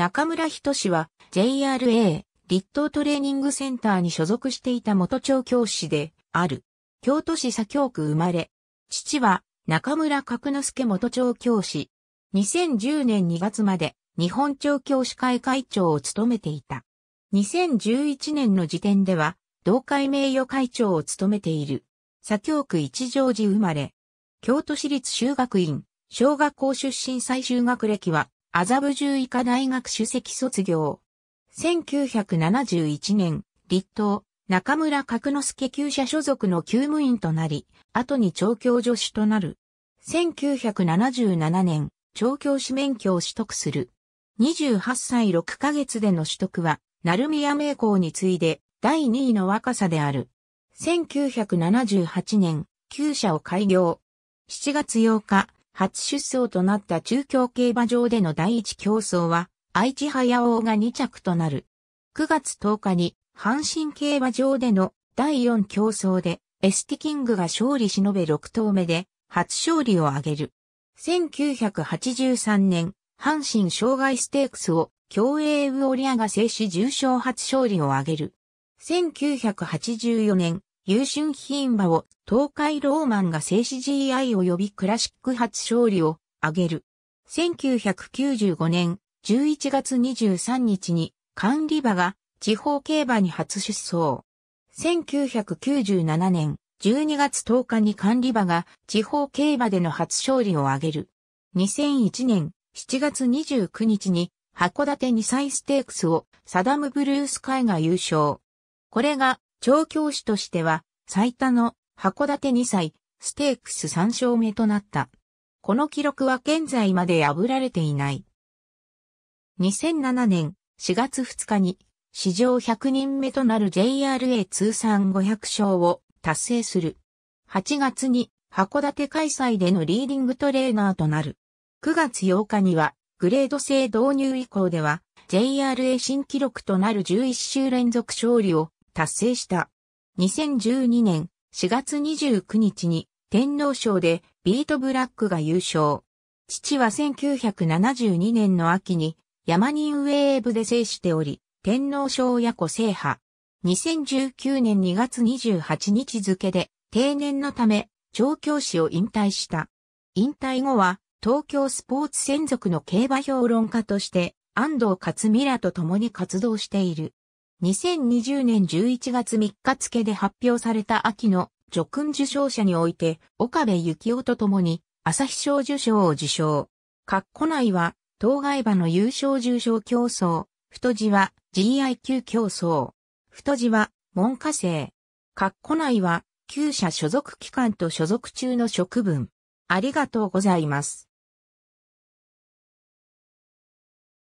中村人氏は JRA 立東トレーニングセンターに所属していた元町教師である。京都市左京区生まれ。父は中村角之助元町教師。2010年2月まで日本町教師会会長を務めていた。2011年の時点では同会名誉会長を務めている。左京区一条寺生まれ。京都市立修学院、小学校出身最終学歴は麻布十医科大学首席卒業。1971年、立東、中村角之助旧社所属の厩務員となり、後に調教助手となる。1977年、調教師免許を取得する。28歳6ヶ月での取得は、鳴宮名校に次いで第2位の若さである。1978年、旧社を開業。7月8日、初出走となった中京競馬場での第一競争は、愛知早王が2着となる。9月10日に、阪神競馬場での第4競争で、エスティキングが勝利し延べ6投目で、初勝利を挙げる。1983年、阪神障害ステークスを、競泳ウオリアが制し重賞初勝利を挙げる。1984年、優春品馬を東海ローマンが静止 GI 及びクラシック初勝利を挙げる。1995年11月23日に管理馬が地方競馬に初出走。1997年12月10日に管理馬が地方競馬での初勝利を挙げる。2001年7月29日に函館2歳ステークスをサダムブルース海が優勝。これが調教師としては、最多の函館2歳、ステークス3勝目となった。この記録は現在まで破られていない。2007年4月2日に史上100人目となる JRA 通算500勝を達成する。8月に函館開催でのリーディングトレーナーとなる。9月8日にはグレード制導入以降では JRA 新記録となる11週連続勝利を達成した。2012年4月29日に天皇賞でビートブラックが優勝。父は1972年の秋に山人ウェーブで制しており、天皇賞や子制覇。2019年2月28日付で定年のため調教師を引退した。引退後は東京スポーツ専属の競馬評論家として安藤勝美らと共に活動している。2020年11月3日付で発表された秋の叙勲受賞者において、岡部幸夫と共に、朝日賞受賞を受賞。括弧内は、当該馬の優勝受賞競争、太字は GIQ 競争。太字は文科生。括弧内は、旧社所属機関と所属中の職分。ありがとうございます。